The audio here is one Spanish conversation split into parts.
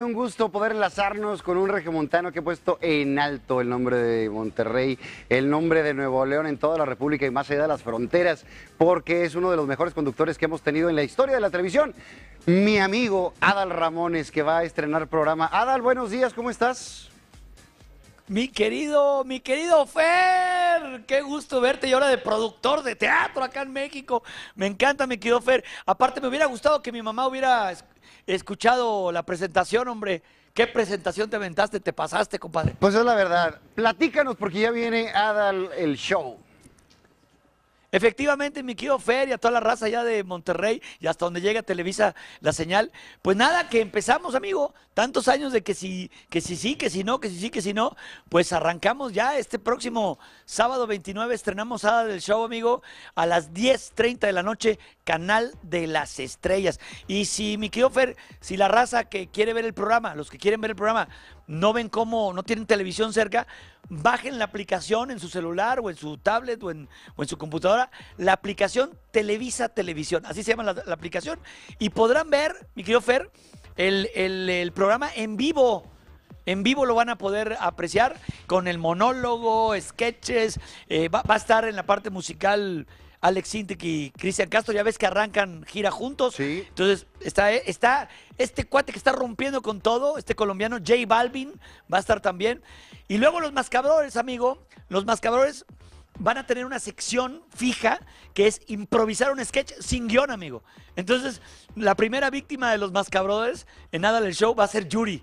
Un gusto poder enlazarnos con un regimontano que ha puesto en alto el nombre de Monterrey, el nombre de Nuevo León en toda la República y más allá de las fronteras, porque es uno de los mejores conductores que hemos tenido en la historia de la televisión. Mi amigo Adal Ramones, que va a estrenar programa. Adal, buenos días, ¿cómo estás? Mi querido, mi querido Fer qué gusto verte y ahora de productor de teatro acá en México. Me encanta, me querido Fer. Aparte, me hubiera gustado que mi mamá hubiera escuchado la presentación, hombre. ¿Qué presentación te aventaste? ¿Te pasaste, compadre? Pues es la verdad. Platícanos porque ya viene Adal el show. Efectivamente, mi querido Fer y a toda la raza ya de Monterrey y hasta donde llega Televisa la señal. Pues nada, que empezamos, amigo. Tantos años de que si, que si sí, que si no, que si sí, que si no. Pues arrancamos ya este próximo sábado 29. Estrenamos Sada del Show, amigo, a las 10.30 de la noche, Canal de las Estrellas. Y si, mi querido Fer, si la raza que quiere ver el programa, los que quieren ver el programa, no ven cómo, no tienen televisión cerca, bajen la aplicación en su celular o en su tablet o en, su computadora, la aplicación Televisa Televisión, así se llama la, aplicación, y podrán ver, mi querido Fer, el, programa en vivo. En vivo lo van a poder apreciar con el monólogo, sketches, eh, va, va, a estar en la parte musical Alex Sintek y Cristian Castro, ya ves que arrancan gira juntos. Entonces, está, este cuate que está rompiendo con todo, este colombiano, J Balvin, va a estar también. Y luego los mascabradores, amigo, los mascabros van a tener una sección fija que es improvisar un sketch sin guión, amigo. Entonces, la primera víctima de los mascabros en Nada del Show va a ser Yuri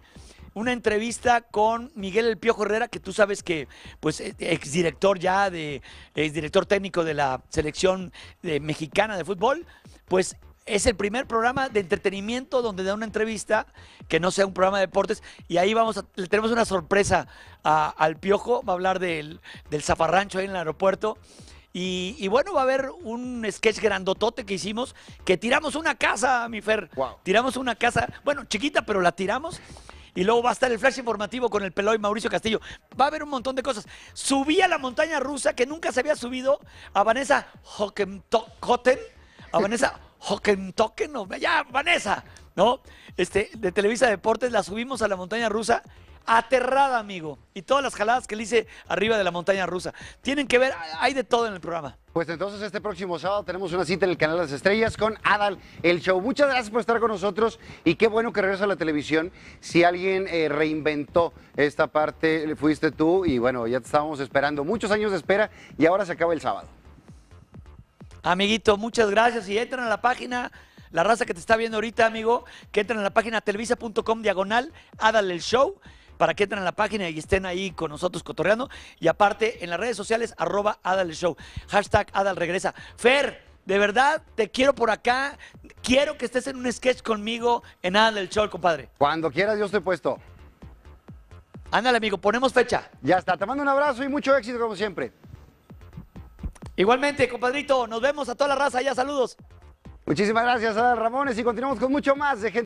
una entrevista con Miguel El Piojo Herrera, que tú sabes que, pues, e-, exdirector ya de, exdirector técnico de la selección mexicana de fútbol, pues es el primer programa de entretenimiento donde da una entrevista que no sea un programa de deportes. Y ahí vamos a, le tenemos una sorpresa al Piojo. Va a hablar del, zafarrancho ahí en el aeropuerto. Y, bueno, va a haber un sketch grandotote que hicimos, que tiramos una casa, mi Fer. Tiramos una casa, bueno, chiquita, pero la tiramos y luego va a estar el flash informativo con el Peloy Mauricio Castillo. Va a haber un montón de cosas. Subí a la montaña rusa que nunca se había subido a Vanessa Hockentocken. A Vanessa no Ya, Vanessa. ¿No? Este, de Televisa Deportes la subimos a la montaña rusa aterrada, amigo. Y todas las jaladas que le hice arriba de la montaña rusa. Tienen que ver, hay de todo en el programa. Pues entonces este próximo sábado tenemos una cita en el Canal las Estrellas con Adal, el show. Muchas gracias por estar con nosotros y qué bueno que regresa a la televisión. Si alguien eh, reinventó esta parte, fuiste tú y bueno, ya te estábamos esperando. Muchos años de espera y ahora se acaba el sábado. Amiguito, muchas gracias y entran a la página la raza que te está viendo ahorita, amigo, que entran a la página televisa.com diagonal, Adal el show para que entren a la página y estén ahí con nosotros cotorreando. Y aparte, en las redes sociales, arroba Adal Show, hashtag Adal Regresa. Fer, de verdad, te quiero por acá. Quiero que estés en un sketch conmigo en Adal Show, compadre. Cuando quieras, yo estoy puesto. Ándale, amigo, ponemos fecha. Ya está, te mando un abrazo y mucho éxito como siempre. Igualmente, compadrito, nos vemos a toda la raza, ya saludos. Muchísimas gracias Adal Ramones y continuamos con mucho más de gente.